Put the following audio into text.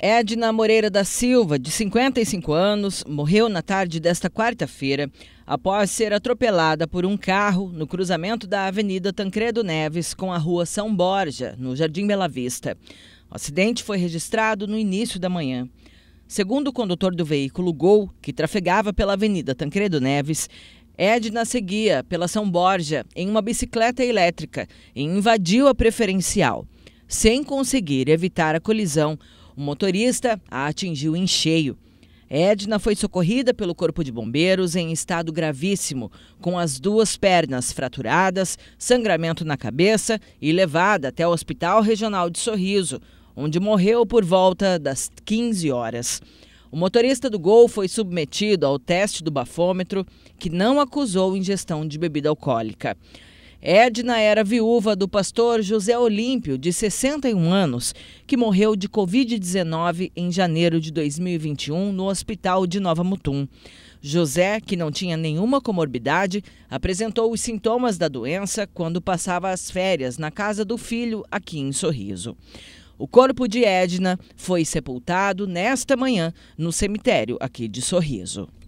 Edna Moreira da Silva, de 55 anos, morreu na tarde desta quarta-feira após ser atropelada por um carro no cruzamento da Avenida Tancredo Neves com a Rua São Borja, no Jardim Bela Vista. O acidente foi registrado no início da manhã. Segundo o condutor do veículo Gol, que trafegava pela Avenida Tancredo Neves, Edna seguia pela São Borja em uma bicicleta elétrica e invadiu a preferencial. Sem conseguir evitar a colisão, o motorista a atingiu em cheio. Edna foi socorrida pelo Corpo de Bombeiros em estado gravíssimo, com as duas pernas fraturadas, sangramento na cabeça e levada até o Hospital Regional de Sorriso, onde morreu por volta das 15 horas. O motorista do Gol foi submetido ao teste do bafômetro, que não acusou ingestão de bebida alcoólica. Edna era viúva do pastor José Olímpio, de 61 anos, que morreu de Covid-19 em janeiro de 2021 no hospital de Nova Mutum. José, que não tinha nenhuma comorbidade, apresentou os sintomas da doença quando passava as férias na casa do filho, aqui em Sorriso. O corpo de Edna foi sepultado nesta manhã no cemitério aqui de Sorriso.